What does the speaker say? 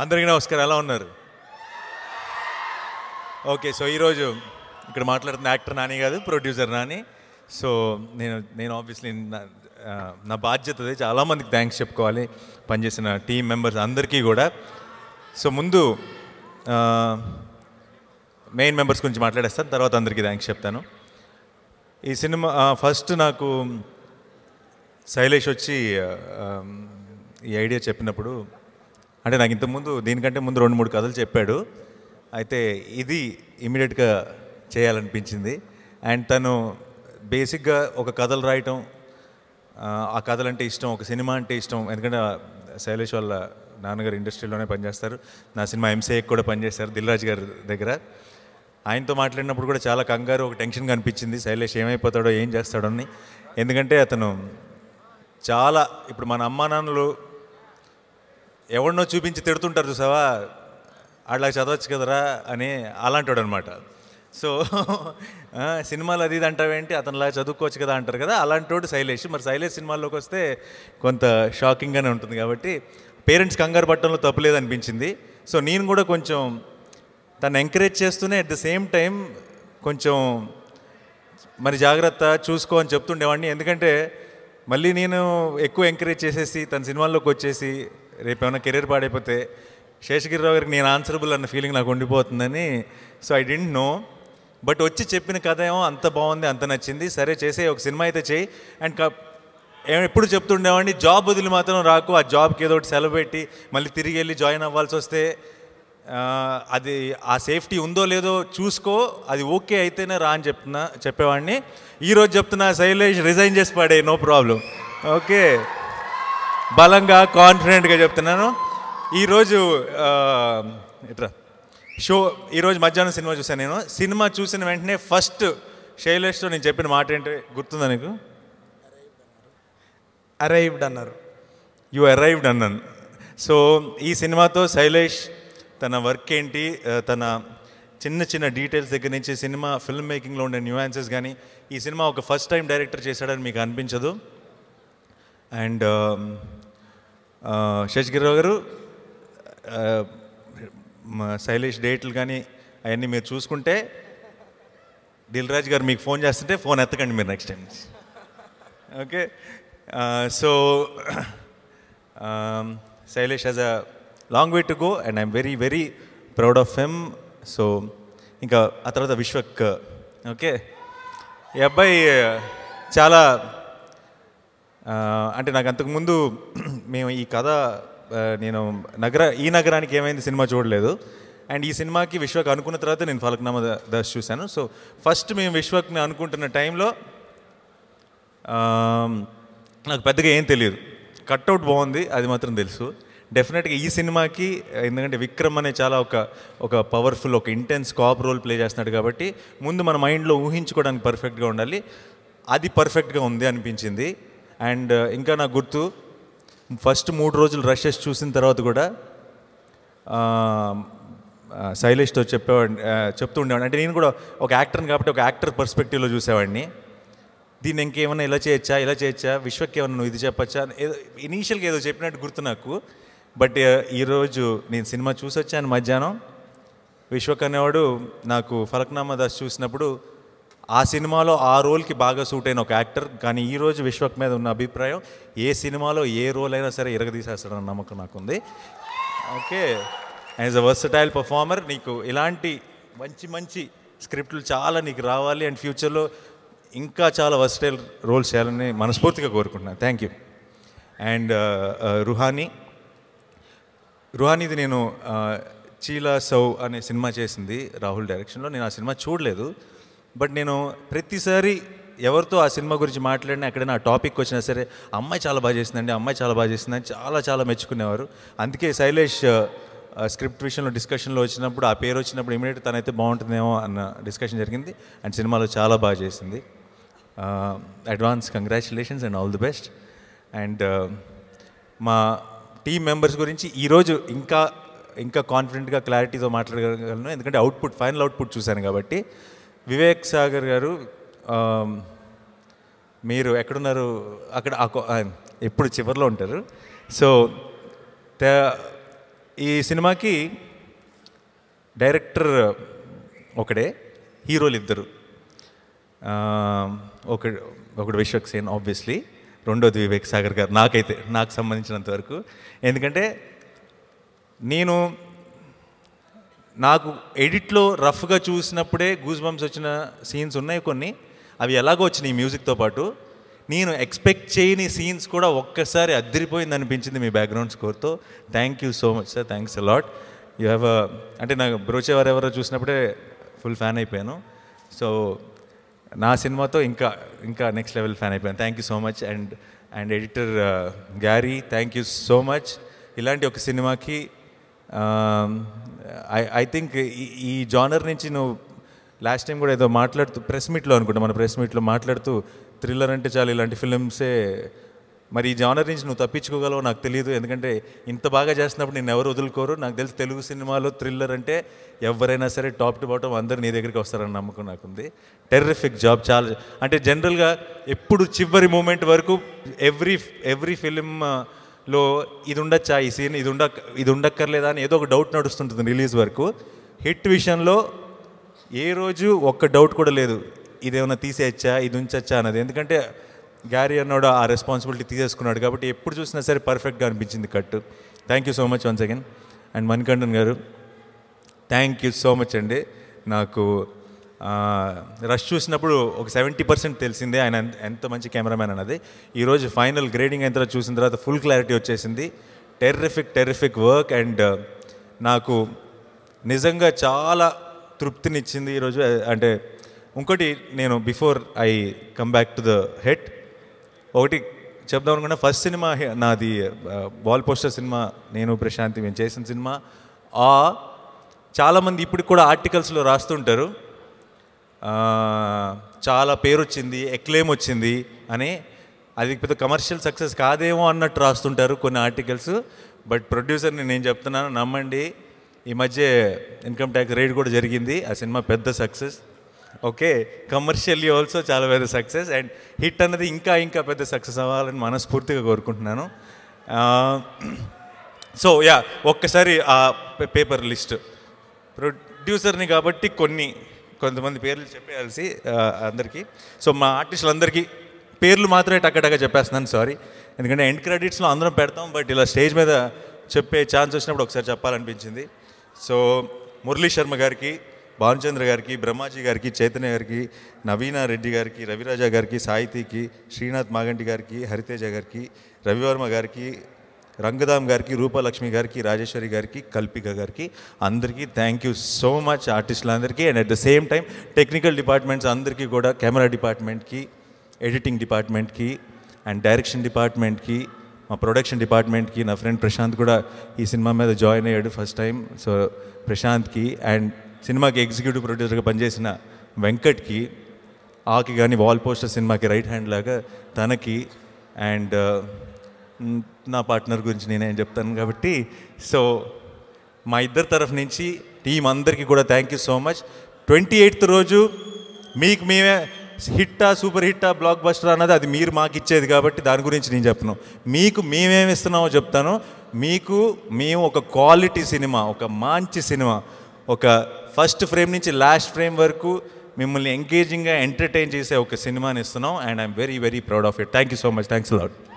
అందరికీ నమస్కారం ఎలా ఉన్నారు ఓకే సో ఈరోజు ఇక్కడ మాట్లాడుతున్న యాక్టర్ నాని కాదు ప్రొడ్యూసర్ నాని సో నేను నేను ఆబ్వియస్లీ నా బాధ్యత చాలామందికి థ్యాంక్స్ చెప్పుకోవాలి పనిచేసిన టీం మెంబర్స్ అందరికీ కూడా సో ముందు మెయిన్ మెంబర్స్ గురించి మాట్లాడేస్తాను తర్వాత అందరికీ థ్యాంక్స్ చెప్తాను ఈ సినిమా ఫస్ట్ నాకు శైలేష్ వచ్చి ఈ ఐడియా చెప్పినప్పుడు అంటే నాకు ఇంతకుముందు దీనికంటే ముందు రెండు మూడు కథలు చెప్పాడు అయితే ఇది ఇమీడియట్గా చేయాలనిపించింది అండ్ తను బేసిక్గా ఒక కథలు రాయటం ఆ కథలు అంటే ఇష్టం ఒక సినిమా అంటే ఇష్టం ఎందుకంటే శైలేష్ వాళ్ళ నాన్నగారు ఇండస్ట్రీలోనే పనిచేస్తారు నా సినిమా ఎంసీఏకి కూడా పనిచేస్తారు దిల్రాజ్ గారి దగ్గర ఆయనతో మాట్లాడినప్పుడు కూడా చాలా కంగారు ఒక టెన్షన్ కనిపించింది శైలేష్ ఏమైపోతాడో ఏం చేస్తాడో అని ఎందుకంటే అతను చాలా ఇప్పుడు మన అమ్మానాన్నలు ఎవరినో చూపించి తిడుతుంటారు చూసావా వాళ్ళకి చదవచ్చు కదరా అని అలాంటివాడు అనమాట సో సినిమాలు అది ఇది అంటావేంటి అతనిలా చదువుకోవచ్చు కదా అంటారు కదా అలాంటోడు శైలేష్ మరి శైలేష్ సినిమాల్లోకి వస్తే కొంత షాకింగ్గానే ఉంటుంది కాబట్టి పేరెంట్స్ కంగారు పట్టడంలో తప్పులేదు అనిపించింది సో నేను కూడా కొంచెం తను ఎంకరేజ్ చేస్తూనే అట్ ద సేమ్ టైం కొంచెం మరి జాగ్రత్త చూసుకో అని చెప్తుండేవాడిని ఎందుకంటే మళ్ళీ నేను ఎక్కువ ఎంకరేజ్ చేసేసి తన సినిమాల్లోకి వచ్చేసి రేపు ఏమైనా కెరీర్ పాడైపోతే శేషగిరిరావు గారికి నేను ఆన్సరబుల్ అన్న ఫీలింగ్ నాకు ఉండిపోతుందని so I didn't know but వచ్చి చెప్పిన కథ ఏమో అంత బాగుంది అంత నచ్చింది సరే చేసే ఒక సినిమా అయితే చేయి అండ్ ఎప్పుడు చెప్తుండేవాడిని జాబ్ వదిలి మాత్రం రాకు ఆ జాబ్కి ఏదో ఒకటి సెలవు పెట్టి మళ్ళీ తిరిగి వెళ్ళి జాయిన్ అవ్వాల్సి వస్తే అది ఆ సేఫ్టీ ఉందో లేదో చూసుకో అది ఓకే అయితేనే రా అని చెప్తున్నా చెప్పేవాడిని ఈరోజు చెప్తున్నా శైలేష్ రిజైన్ చేసి పాడే నో ప్రాబ్లం ఓకే బలంగా కాన్ఫిడెంట్గా చెప్తున్నాను ఈరోజు ఇట్రా షో ఈరోజు మధ్యాహ్నం సినిమా చూసాను నేను సినిమా చూసిన వెంటనే ఫస్ట్ శైలేష్తో నేను చెప్పిన మాట ఏంటి గుర్తుందా నీకు అరైవ్డ్ అన్నారు యు అరైవ్డ్ అన్నాను సో ఈ సినిమాతో శైలేష్ తన వర్క్ ఏంటి తన చిన్న చిన్న డీటెయిల్స్ దగ్గర నుంచి సినిమా ఫిల్మ్ మేకింగ్లో ఉండే న్యూ ఆన్సర్స్ కానీ ఈ సినిమా ఒక ఫస్ట్ టైం డైరెక్టర్ చేశాడని మీకు అనిపించదు అండ్ శశిగిరిరావు గారు శైలేష్ డేట్లు కానీ అవన్నీ మీరు చూసుకుంటే దిల్రాజ్ గారు మీకు ఫోన్ చేస్తుంటే ఫోన్ ఎత్తకండి మీరు next time okay so Shailesh has a long way to go and I'm very very proud of him so ఇంకా ఆ తర్వాత విశ్వక్ ఓకే ఈ అబ్బాయి చాలా అంటే నాకు అంతకుముందు మేము ఈ కథ నేను నగర ఈ నగరానికి ఏమైంది సినిమా చూడలేదు అండ్ ఈ సినిమాకి విశ్వక్ అనుకున్న తర్వాత నేను ఫలక్నామా దాస్ చూశాను సో ఫస్ట్ మేము విశ్వక్ని అనుకుంటున్న టైంలో నాకు పెద్దగా ఏం తెలియదు కట్అవుట్ బాగుంది అది మాత్రం తెలుసు డెఫినెట్గా ఈ సినిమాకి ఎందుకంటే విక్రమ్ అనే చాలా ఒక ఒక పవర్ఫుల్ ఒక ఇంటెన్స్ కాప్ రోల్ ప్లే చేస్తున్నాడు కాబట్టి ముందు మన మైండ్లో ఊహించుకోవడానికి పర్ఫెక్ట్గా ఉండాలి అది పర్ఫెక్ట్గా ఉంది అనిపించింది అండ్ uh, ఇంకా నాకు గుర్తు ఫస్ట్ మూడు రోజులు రషెస్ చూసిన తర్వాత కూడా శైలేష్తో చెప్పేవాడిని చెప్తూ ఉండేవాడిని అంటే నేను కూడా ఒక యాక్టర్ని కాబట్టి ఒక యాక్టర్ పర్స్పెక్టివ్లో చూసేవాడిని దీన్ని ఇంకేమైనా ఇలా చేయొచ్చా ఇలా చేయొచ్చా విశ్వకి ఏమైనా నువ్వు ఇది చెప్పచ్చా ఏదో ఇనీషియల్గా ఏదో చెప్పినట్టు గుర్తు నాకు బట్ ఈరోజు నేను సినిమా చూసొచ్చాను మధ్యాహ్నం విశ్వక్ అనేవాడు నాకు ఫలక్నామా దాస్ చూసినప్పుడు ఆ సినిమాలో ఆ రోల్కి బాగా సూట్ అయిన ఒక యాక్టర్ కానీ ఈరోజు విశ్వక్ మీద ఉన్న అభిప్రాయం ఏ సినిమాలో ఏ రోల్ అయినా సరే ఇరగదీసేస్తాడన్న నమ్మకం నాకుంది okay as a versatile performer నీకు ఇలాంటి మంచి మంచి స్క్రిప్ట్లు చాలా నీకు రావాలి అండ్ ఫ్యూచర్లో ఇంకా చాలా వర్సటైల్ రోల్స్ చేయాలని మనస్ఫూర్తిగా కోరుకుంటున్నాను థ్యాంక్ యూ అండ్ రుహానీ రుహానీది నేను చీలా సౌ అనే సినిమా చేసింది రాహుల్ డైరెక్షన్లో నేను ఆ సినిమా చూడలేదు బట్ నేను ప్రతిసారి ఎవరితో ఆ సినిమా గురించి మాట్లాడినా ఎక్కడైనా ఆ టాపిక్ వచ్చినా సరే అమ్మాయి చాలా బాగా చేసిందండి అమ్మాయి చాలా బాగా చేసిందని చాలా చాలా మెచ్చుకునేవారు అందుకే శైలేష్ స్క్రిప్ట్ విషయంలో డిస్కషన్లో వచ్చినప్పుడు ఆ పేరు వచ్చినప్పుడు ఇమీడియట్ తనైతే బాగుంటుందేమో అన్న డిస్కషన్ జరిగింది అండ్ సినిమాలో చాలా బాగా చేసింది advance congratulations and all the best and మా టీమ్ మెంబర్స్ గురించి ఈరోజు ఇంకా ఇంకా కాన్ఫిడెంట్గా క్లారిటీతో మాట్లాడగలను ఎందుకంటే అవుట్పుట్ ఫైనల్ అవుట్పుట్ చూశాను కాబట్టి వివేక్ సాగర్ గారు మీరు ఎక్కడున్నారు అక్కడ ఎప్పుడు చివరిలో ఉంటారు సో ఈ సినిమాకి డైరెక్టర్ ఒకడే హీరోలు ఇద్దరు ఒక ఒకడు విశ్వక్ సేన్ ఆబ్వియస్లీ రెండోది వివేక్ సాగర్ గారు నాకైతే నాకు సంబంధించినంత వరకు ఎందుకంటే నేను నాకు ఎడిట్లో రఫ్గా చూసినప్పుడే గూజ్ బంప్స్ వచ్చిన సీన్స్ ఉన్నాయి కొన్ని అవి ఎలాగో వచ్చినాయి మ్యూజిక్తో పాటు నేను ఎక్స్పెక్ట్ చేయని సీన్స్ కూడా ఒక్కసారి అద్దరిపోయింది అనిపించింది మీ బ్యాక్గ్రౌండ్ స్కోర్తో thank you so much sir thanks a lot you have అంటే నాకు బ్రోచే వారు ఎవరో చూసినప్పుడే ఫుల్ ఫ్యాన్ అయిపోయాను సో నా సినిమాతో ఇంకా ఇంకా నెక్స్ట్ లెవెల్ ఫ్యాన్ అయిపోయాను thank you so much and and editor Garry thank you so much ఇలాంటి ఒక సినిమాకి um, ఐ ఐ థింక్ ఈ జానర్ నుంచి నువ్వు లాస్ట్ టైం కూడా ఏదో మాట్లాడుతూ ప్రెస్ మీట్లో అనుకుంటా మన ప్రెస్ మీట్లో మాట్లాడుతూ థ్రిల్లర్ అంటే చాలు ఇలాంటి ఫిల్మ్సే మరి ఈ జానర్ నుంచి నువ్వు తప్పించుకోగలవో నాకు తెలియదు ఎందుకంటే ఇంత బాగా చేస్తున్నప్పుడు నేను ఎవరు వదులుకోరు నాకు తెలిసి తెలుగు సినిమాలో థ్రిల్లర్ అంటే ఎవరైనా సరే టాప్ టు బాటం అందరూ నీ దగ్గరికి వస్తారని నమ్మకం నాకుంది టెర్రిఫిక్ జాబ్ చాలా అంటే జనరల్గా ఎప్పుడు చివరి మూమెంట్ వరకు ఎవ్రీ ఎవ్రీ ఫిలిం లో ఇది ఉండొచ్చా ఈ సీన్ ఇది ఉండ ఇది ఉండక్కర్లేదా అని ఏదో ఒక డౌట్ నడుస్తుంటుంది రిలీజ్ వరకు హిట్ విషయంలో ఏ రోజు ఒక్క డౌట్ కూడా లేదు ఇదేమైనా తీసేయచ్చా ఇది ఉంచచ్చా అన్నది ఎందుకంటే గ్యారీ అన్నోడు ఆ రెస్పాన్సిబిలిటీ తీసేసుకున్నాడు కాబట్టి ఎప్పుడు చూసినా సరే పర్ఫెక్ట్గా అనిపించింది కట్టు thank you so much once again and Manikandan గారు థ్యాంక్ యూ సో మచ్ అండి నాకు రష్ చూసినప్పుడు ఒక సెవెంటీ పర్సెంట్ తెలిసిందే ఆయన ఎంత మంచి కెమెరామ్యాన్ అన్నది ఈరోజు ఫైనల్ గ్రేడింగ్ అయిన తర్వాత చూసిన తర్వాత ఫుల్ క్లారిటీ వచ్చేసింది టెర్రిఫిక్ టెర్రిఫిక్ వర్క్ అండ్ నాకు నిజంగా చాలా తృప్తినిచ్చింది ఈరోజు అంటే ఇంకోటి నేను before I come back to the head ఒకటి చెప్దాం అనుకున్నా ఫస్ట్ సినిమా నాది వాల్ పోస్టర్ సినిమా నేను ప్రశాంతి మేము చేసిన సినిమా ఆ చాలామంది ఇప్పుడు కూడా ఆర్టికల్స్లో రాస్తుంటారు చాలా పేరు వచ్చింది ఎక్లేమ్ వచ్చింది అని అది పెద్ద కమర్షియల్ సక్సెస్ కాదేమో అన్నట్టు రాస్తుంటారు కొన్ని ఆర్టికల్స్ బట్ ప్రొడ్యూసర్ని నేను చెప్తున్నాను నమ్మండి ఈ మధ్య ఇన్కమ్ ట్యాక్స్ రేట్ కూడా జరిగింది ఆ సినిమా పెద్ద సక్సెస్ ఓకే కమర్షియల్లీ ఆల్సో చాలా పెద్ద సక్సెస్ అండ్ హిట్ అన్నది ఇంకా ఇంకా పెద్ద సక్సెస్ అవ్వాలని మనస్ఫూర్తిగా కోరుకుంటున్నాను సో యా ఒక్కసారి ఆ పేపర్ లిస్ట్ ప్రొడ్యూసర్ని కాబట్టి కొన్ని కొంతమంది పేర్లు చెప్పేయాల్సి అందరికీ సో మా ఆర్టిస్టులందరికీ పేర్లు మాత్రమే టక్కటగా చెప్పేస్తున్నాను సారీ ఎందుకంటే ఎండ్ క్రెడిట్స్లో అందరం పెడతాం బట్ ఇలా స్టేజ్ మీద చెప్పే ఛాన్స్ వచ్చినప్పుడు ఒకసారి చెప్పాలనిపించింది సో మురళీ శర్మ గారికి భానుచంద్ర గారికి బ్రహ్మాజీ గారికి చైతన్య గారికి నవీనా రెడ్డి గారికి రవిరాజా గారికి సాహితీకి శ్రీనాథ్ మాగంటి గారికి హరితేజ గారికి రవివర్మ గారికి రంగదాం గారికి రూపలక్ష్మి గారికి రాజేశ్వరి గారికి కల్పిక గారికి అందరికీ థ్యాంక్ యూ సో మచ్ ఆర్టిస్టులందరికీ and at the same time technical departments అందరికీ కూడా కెమెరా డిపార్ట్మెంట్కి ఎడిటింగ్ డిపార్ట్మెంట్కి అండ్ డైరెక్షన్ డిపార్ట్మెంట్కి మా ప్రొడక్షన్ డిపార్ట్మెంట్కి నా ఫ్రెండ్ ప్రశాంత్ కూడా ఈ సినిమా మీద జాయిన్ అయ్యాడు ఫస్ట్ టైం సో ప్రశాంత్కి అండ్ సినిమాకి ఎగ్జిక్యూటివ్ ప్రొడ్యూసర్గా పనిచేసిన వెంకట్కి ఆకి కానీ వాల్ పోస్టర్ సినిమాకి రైట్ హ్యాండ్ లాగా తనకి అండ్ నా పార్ట్నర్ గురించి నేనేం చెప్తాను కాబట్టి సో మా ఇద్దరి తరఫు నుంచి టీం అందరికీ కూడా thank you so much twenty eighth రోజు మీకు మేమే హిట్టా సూపర్ హిట్టా బ్లాక్ బస్టర్ అన్నది అది మీరు మాకు ఇచ్చేది కాబట్టి దాని గురించి నేను చెప్పను మీకు మేమేమి ఇస్తున్నామో చెప్తాను మీకు మేము ఒక క్వాలిటీ సినిమా ఒక మంచి సినిమా ఒక ఫస్ట్ ఫ్రేమ్ నుంచి లాస్ట్ ఫ్రేమ్ వరకు మిమ్మల్ని ఎంగేజింగ్గా ఎంటర్టైన్ చేసే ఒక సినిమాని ఇస్తున్నాం and I'm very very proud of it thank you so much thanks lord